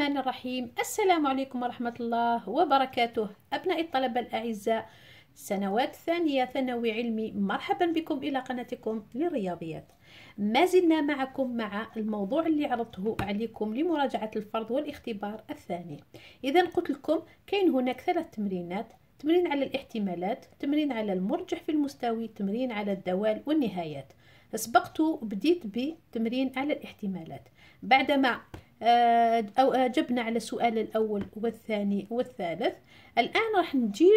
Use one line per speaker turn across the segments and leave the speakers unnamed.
الرحمن الرحيم السلام عليكم ورحمة الله وبركاته أبناء الطلبة الأعزاء سنوات ثانية ثانوي علمي مرحبا بكم إلى قناتكم للرياضيات ما زلنا معكم مع الموضوع اللي عرضته عليكم لمراجعة الفرض والاختبار الثاني إذا قلت لكم كاين هناك ثلاث تمرينات تمرين على الاحتمالات تمرين على المرجح في المستوي تمرين على الدوال والنهايات سبقت بديت بتمرين على الاحتمالات بعدما آه، أو أجبنا على السؤال الأول والثاني والثالث الآن راح نجي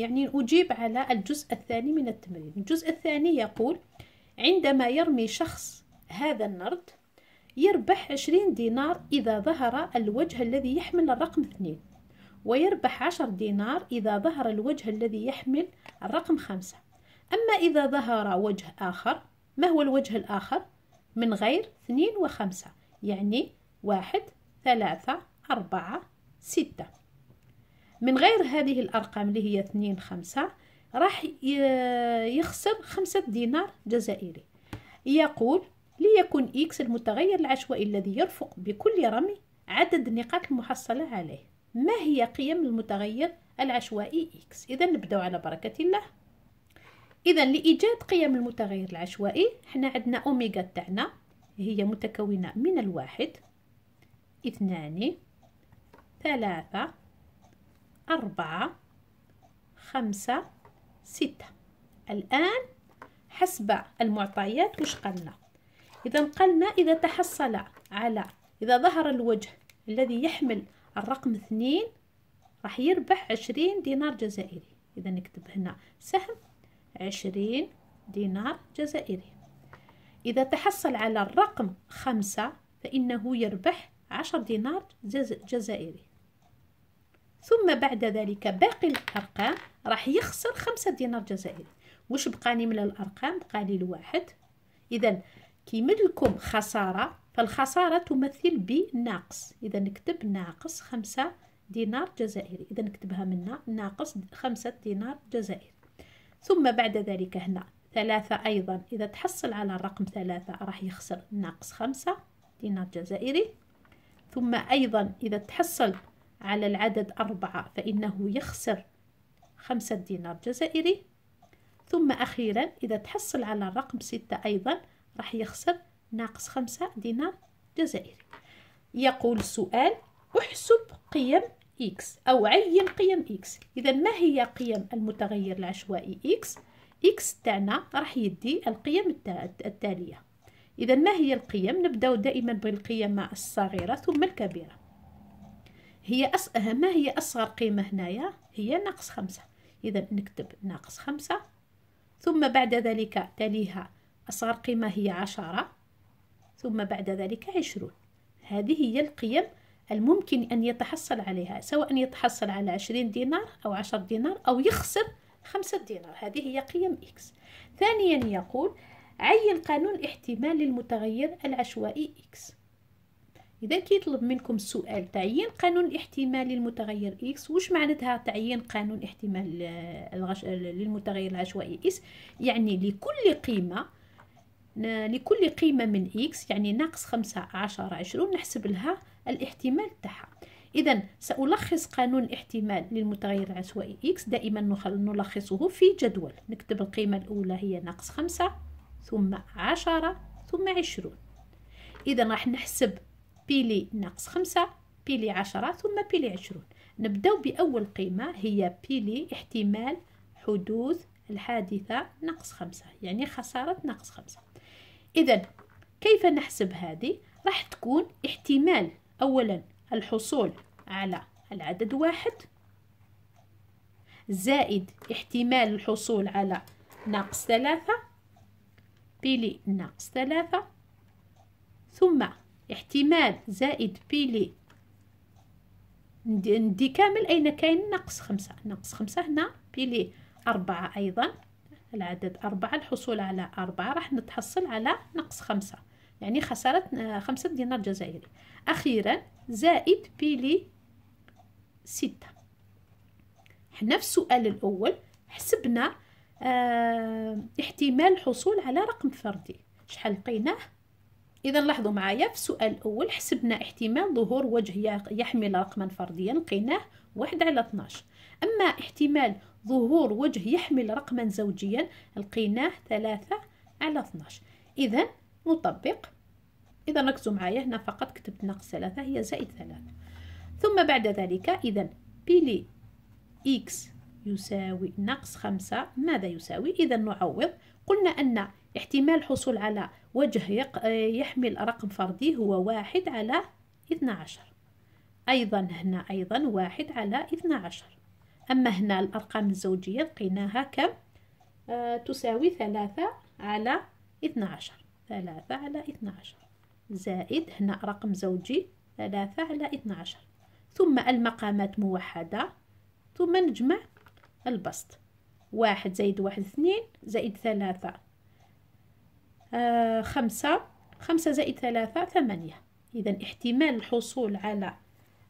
يعني أجيب على الجزء الثاني من التمرين الجزء الثاني يقول عندما يرمي شخص هذا النرد يربح عشرين دينار إذا ظهر الوجه الذي يحمل الرقم اثنين ويربح عشر دينار إذا ظهر الوجه الذي يحمل الرقم خمسة أما إذا ظهر وجه آخر ما هو الوجه الآخر؟ من غير اثنين وخمسة يعني واحد ثلاثة أربعة ستة من غير هذه الأرقام اللي هي اثنين خمسة راح يخسر خمسة دينار جزائري يقول ليكن إكس المتغير العشوائي الذي يرفق بكل رمي عدد النقاط المحصلة عليه ما هي قيم المتغير العشوائي إكس إذا نبدأ على بركة الله إذا لإيجاد قيم المتغير العشوائي حنا عندنا أوميجا تاعنا هي متكونة من الواحد اثنان ثلاثة أربعة خمسة ستة الآن حسب المعطيات وش قلنا إذا قلنا إذا تحصل على إذا ظهر الوجه الذي يحمل الرقم اثنين راح يربح عشرين دينار جزائري إذا نكتب هنا سهم عشرين دينار جزائري إذا تحصل على الرقم خمسة فإنه يربح عشر دينار جزائري ثم بعد ذلك باقي الأرقام راح يخسر خمسة دينار جزائري واش بقاني من الأرقام بقالي الواحد إذا لكم خسارة فالخسارة تمثل بناقص إذا نكتب ناقص خمسة دينار جزائري إذا نكتبها منا ناقص خمسة دينار جزائري ثم بعد ذلك هنا ثلاثة أيضا إذا تحصل على الرقم ثلاثة راح يخسر ناقص خمسة دينار جزائري ثم أيضا إذا تحصل على العدد أربعة فإنه يخسر خمسة دينار جزائري ثم أخيرا إذا تحصل على الرقم ستة أيضا راح يخسر ناقص خمسة دينار جزائري يقول السؤال احسب قيم x أو عين قيم x إذا ما هي قيم المتغير العشوائي x؟ x تاعنا راح يدي القيم التالية إذا ما هي القيم؟ نبدأ دائما بالقيم الصغيرة ثم الكبيرة هي أس... ما هي أصغر قيمة هنايا؟ هي ناقص خمسة إذا نكتب ناقص خمسة ثم بعد ذلك تليها أصغر قيمة هي عشرة ثم بعد ذلك عشرون هذه هي القيم الممكن أن يتحصل عليها سواء يتحصل على عشرين دينار أو عشر دينار أو يخسر خمسة دينار هذه هي قيم إكس ثانيا يقول عين قانون الاحتمال للمتغير العشوائي x إذا كيطلب منكم السؤال تعيين قانون الاحتمال للمتغير x واش معناتها تعيين قانون احتمال آه، الغش... للمتغير العشوائي x يعني لكل قيمة لكل قيمة من x يعني ناقص خمسة عشر عشرون نحسب لها الاحتمال تاعها إذا سألخص قانون الاحتمال للمتغير العشوائي x دائما نلخصه في جدول نكتب القيمة الأولى هي ناقص خمسة ثم عشرة ثم عشرون إذا راح نحسب بيلي ناقص خمسة بيلي عشرة ثم بيلي عشرون نبدأ بأول قيمة هي بيلي احتمال حدوث الحادثة ناقص خمسة يعني خسارة ناقص خمسة إذا كيف نحسب هذه؟ راح تكون احتمال أولا الحصول على العدد واحد زائد احتمال الحصول على ناقص ثلاثة بي ناقص ثلاثة ثم احتمال زائد بي ندي كامل أين كاين ناقص خمسة ناقص خمسة هنا بي أربعة أيضا العدد أربعة الحصول على أربعة راح نتحصل على ناقص خمسة يعني خسارة آه، خمسة دينار جزائري أخيرا زائد بي ستة حنا في السؤال الأول حسبنا آه، احتمال الحصول على رقم فردي شحال لقيناه اذا لاحظوا معايا في السؤال الاول حسبنا احتمال ظهور وجه يحمل رقما فرديا لقيناه واحد على 12 اما احتمال ظهور وجه يحمل رقما زوجيا لقيناه ثلاثة على 12 اذا نطبق اذا ركزوا معايا هنا فقط كتبت ناقص ثلاثة هي زائد ثلاثة ثم بعد ذلك اذا بيلي اكس يساوي ناقص خمسة ماذا يساوي إذا نعوض قلنا أن احتمال الحصول على وجه يحمل رقم فردي هو واحد على اثنا عشر أيضا هنا أيضا واحد على اثنا عشر أما هنا الأرقام الزوجية لقيناها كم آه تساوي ثلاثة على اثنا عشر ثلاثة على اثنا عشر زائد هنا رقم زوجي ثلاثة على اثنا عشر ثم المقامات موحدة ثم نجمع البسط واحد زائد واحد اثنين زائد ثلاثة آه خمسة خمسة زائد ثلاثة ثمانية إذا احتمال الحصول على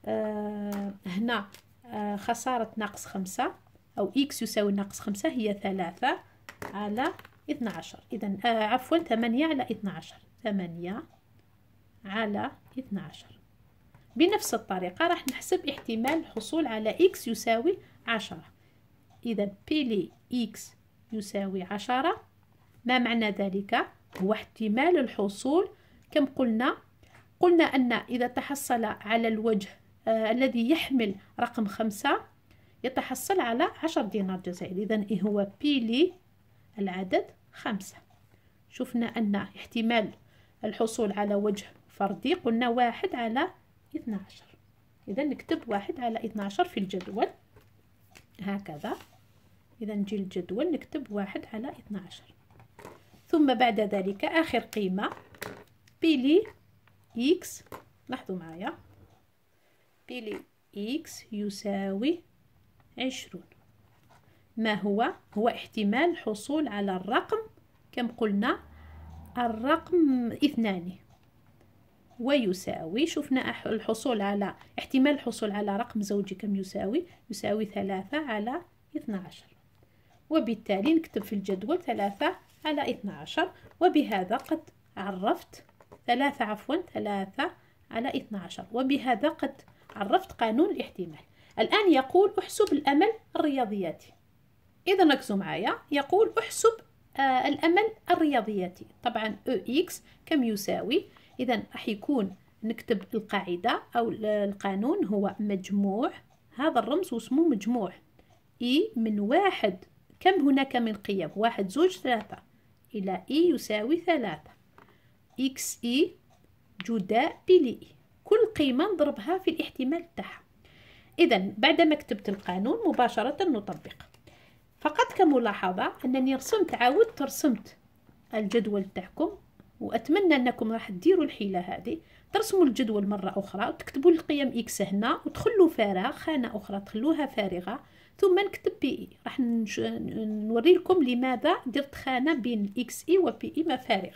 آه هنا آه خسارة ناقص خمسة أو إكس يساوي ناقص خمسة هي ثلاثة على اثنا عشر إذا آه عفوا ثمانية على اثنا عشر ثمانية على اثنا عشر بنفس الطريقة راح نحسب احتمال الحصول على إكس يساوي عشرة إذا بي لي إكس يساوي عشرة ما معنى ذلك هو احتمال الحصول كم قلنا قلنا أن إذا تحصل على الوجه آه الذي يحمل رقم خمسة يتحصل على عشر دينار جزائري إذا إيه هو لي العدد خمسة شفنا أن احتمال الحصول على وجه فردي قلنا واحد على اثنا عشر إذا نكتب واحد على اثنا عشر في الجدول هكذا إذا نجي للجدول نكتب واحد على اثنا عشر ثم بعد ذلك آخر قيمة بيلي إكس لاحظوا معايا بيلي إكس يساوي عشرون ما هو؟ هو احتمال الحصول على الرقم كم قلنا الرقم اثنان ويساوي شفنا الحصول على احتمال الحصول على رقم زوجي كم يساوي يساوي ثلاثة على اثنى عشر وبالتالي نكتب في الجدول ثلاثة على اثنا عشر وبهذا قد عرفت ثلاثة عفوا ثلاثة على اثنا عشر وبهذا قد عرفت قانون الاحتمال الآن يقول احسب الأمل الرياضياتي إذا ركزوا معايا يقول احسب آه الأمل الرياضياتي طبعا EX كم يساوي إذا راح يكون نكتب القاعدة أو القانون هو مجموع هذا الرمز واسمه مجموع إي e من واحد كم هناك من قيم واحد زوج ثلاثة إلى إي يساوي ثلاثة إكس إي جداء بلي إي كل قيمة نضربها في الاحتمال تاعها إذا بعدما كتبت القانون مباشرة نطبق فقط كملاحظة أنني رسمت عاودت رسمت الجدول تاعكم وأتمنى أنكم راح تديروا الحيلة هذه ترسموا الجدول مرة أخرى وتكتبوا القيم إكس هنا وتخلوا فارغ خانة أخرى تخلوها فارغة ثم نكتب بي إي e. راح نوري لكم لماذا درت خانة بين إكس إي وبي إي ما فارغ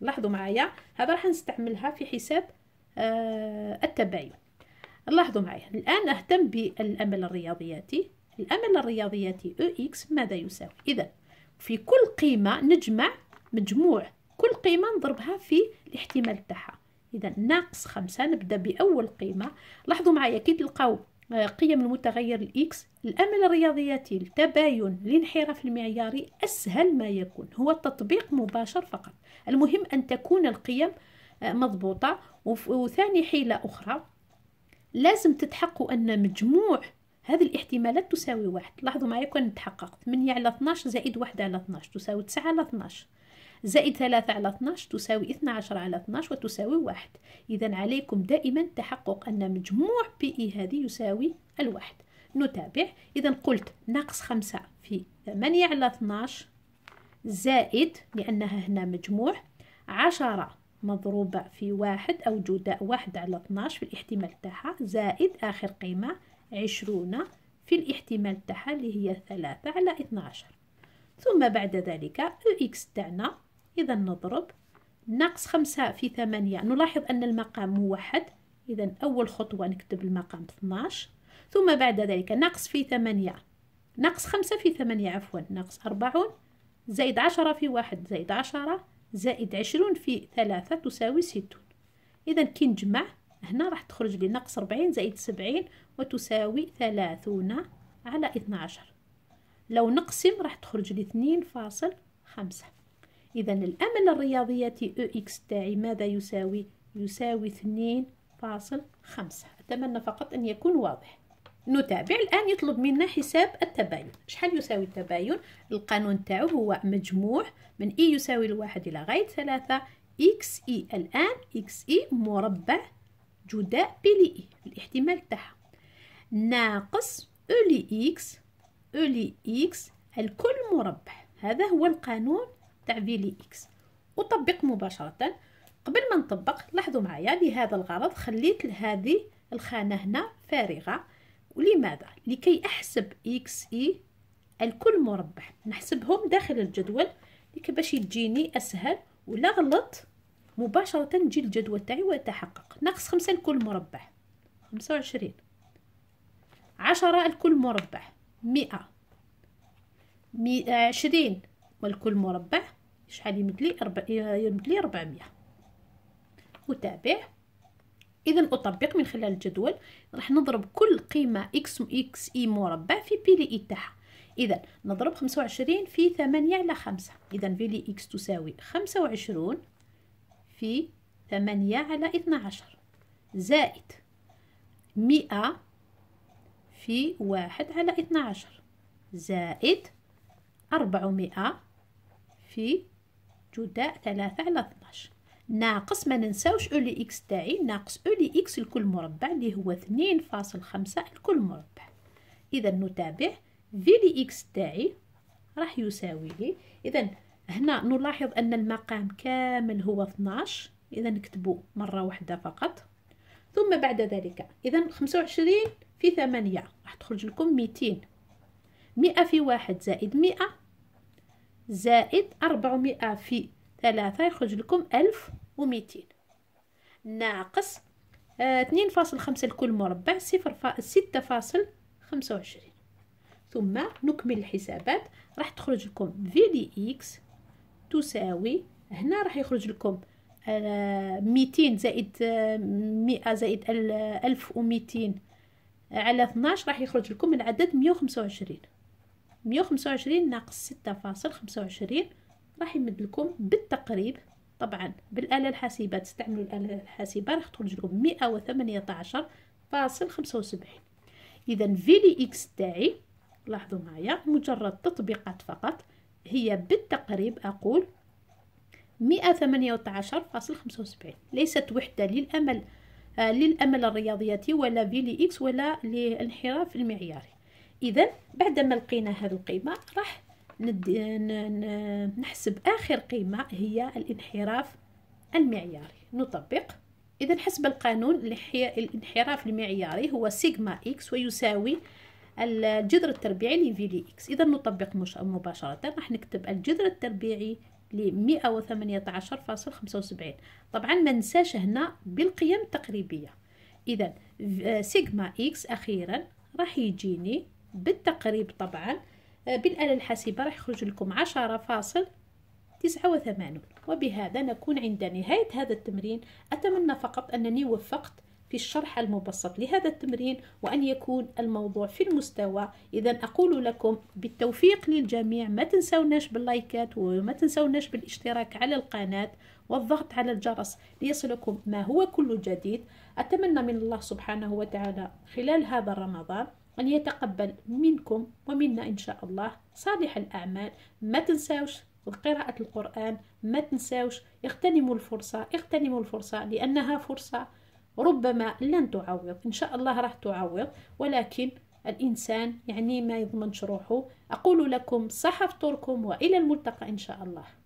لاحظوا معايا هذا راح نستعملها في حساب آه التباين لاحظوا معايا الآن أهتم بالأمل الرياضياتي الأمل الرياضياتي أو e إكس ماذا يساوي إذا في كل قيمة نجمع مجموع كل قيمة نضربها في الاحتمال تاعها إذا ناقص خمسة نبدأ بأول قيمة لاحظوا معايا كي تلقاو آه، قيم المتغير الإكس الأمل الرياضياتي التباين الانحراف المعياري أسهل ما يكون هو التطبيق مباشر فقط المهم أن تكون القيم آه، مضبوطة وثاني حيلة أخرى لازم تتحقوا أن مجموع هذه الاحتمالات تساوي واحد لاحظوا معايا كون تحقق 8 يعني على 12 زائد 1 على 12 تساوي 9 على 12 زائد 3 على 12 تساوي 12 على 12 وتساوي 1 إذا عليكم دائما تحقق أن مجموع بي إي e هذه يساوي الواحد نتابع إذا قلت ناقص 5 في 8 على 12 زائد لأنها هنا مجموع 10 مضروبة في واحد أو جداء واحد على 12 في الاحتمال تاعها زائد آخر قيمة عشرون في الاحتمال تاعها اللي هي ثلاثة على 12 ثم بعد ذلك إكس تاعنا إذا نضرب ناقص خمسة في ثمانية نلاحظ أن المقام موحد إذا أول خطوة نكتب المقام 12 ثم بعد ذلك ناقص في ثمانية ناقص خمسة في ثمانية عفوا ناقص أربعون زائد عشرة في واحد زائد عشرة زائد عشرون في ثلاثة تساوي ستون إذا كي نجمع هنا راح تخرج لي ناقص ربعين زائد سبعين وتساوي ثلاثون على اثنا عشر لو نقسم راح تخرج لي اثنين فاصل خمسة إذا الأمل الرياضية EX تاعي ماذا يساوي؟ يساوي 2.5 أتمنى فقط أن يكون واضح نتابع الآن يطلب منا حساب التباين شحال يساوي التباين؟ القانون تاعو هو مجموع من إي يساوي الواحد إلى غاية ثلاثة إكس إي الآن إكس إي مربع جداء بي لي إي الاحتمال تاعها ناقص أو إكس أو إكس الكل مربع هذا هو القانون تاع في لي اكس اطبق مباشره قبل ما نطبق لاحظوا معايا لهذا الغرض خليت لهذه الخانه هنا فارغه ولماذا لكي احسب اكس اي الكل مربع نحسبهم داخل الجدول لكي باش تجيني اسهل ولا غلط مباشره نجي الجدول تاعي واتحقق ناقص خمسة الكل مربع خمسة وعشرين عشرة الكل مربع مئة عشرين والكل مربع شحال يمد لي أربع يمد لي 400 أتابع إذا أطبق من خلال الجدول راح نضرب كل قيمة إكس إكس إي مربع في بي لي إي تاعها إذا نضرب خمسة وعشرين في ثمانية على خمسة إذا بي لي إكس تساوي خمسة وعشرون في ثمانية على اثنا عشر زائد مئة في واحد على اثنا عشر زائد أربعمائة في جداء ثلاثة على 12 ناقص ما ننساوش او لي اكس تاعي ناقص او لي اكس الكل مربع اللي هو اثنين فاصل خمسة الكل مربع اذا نتابع في لي اكس تاعي راح يساوي لي اذا هنا نلاحظ ان المقام كامل هو 12 اذا نكتبو مره واحده فقط ثم بعد ذلك اذا 25 في 8 راح تخرج لكم 200 100 في واحد زائد 100 زائد 400 في ثلاثة يخرج لكم ألف وميتين ناقص 2.5 آه، فاصل خمسة لكل مربع صفر ستة فاصل خمسة ثم نكمل الحسابات راح تخرج لكم في دي إكس تساوي هنا راح يخرج لكم آه، ميتين زائد آه، مئة زائد ألف على 12 راح يخرج لكم العدد مية مية وخمسة وعشرين ناقص ستة فاصل خمسة وعشرين راح يمد لكم بالتقريب طبعا بالآلة الحاسبة تستعملوا الآلة الحاسبة راح تخرج لكم مئة وثمانية عشر فاصل خمسة وسبعين إذا في لي إكس تاعي لاحظوا معايا مجرد تطبيقات فقط هي بالتقريب أقول مئة ثمانية عشر فاصل خمسة وسبعين ليست وحدة للأمل آه للأمل الرياضياتي ولا في لي إكس ولا للانحراف المعياري اذا بعد ما لقينا هذه القيمه راح نحسب اخر قيمه هي الانحراف المعياري نطبق اذا حسب القانون الانحراف المعياري هو سيجما اكس ويساوي الجذر التربيعي لفي دي اكس اذا نطبق مباشره راح نكتب الجذر التربيعي ل 118.75 طبعا ما ننساش هنا بالقيم التقريبيه اذا سيجما اكس اخيرا راح يجيني بالتقريب طبعا آه، بالآلة الحاسبة راح يخرج لكم عشرة فاصل تسعة وثمانون وبهذا نكون عند نهاية هذا التمرين أتمنى فقط أنني وفقت في الشرح المبسط لهذا التمرين وأن يكون الموضوع في المستوى إذا أقول لكم بالتوفيق للجميع ما تنسوناش باللايكات وما تنسوناش بالاشتراك على القناة والضغط على الجرس ليصلكم ما هو كل جديد أتمنى من الله سبحانه وتعالى خلال هذا رمضان أن يتقبل منكم ومنا إن شاء الله صالح الأعمال ما تنساوش قراءة القرآن ما تنساوش اغتنموا الفرصة اغتنموا الفرصة لأنها فرصة ربما لن تعوض إن شاء الله راح تعوض ولكن الإنسان يعني ما يضمنش روحه أقول لكم صحف طركم وإلى الملتقى إن شاء الله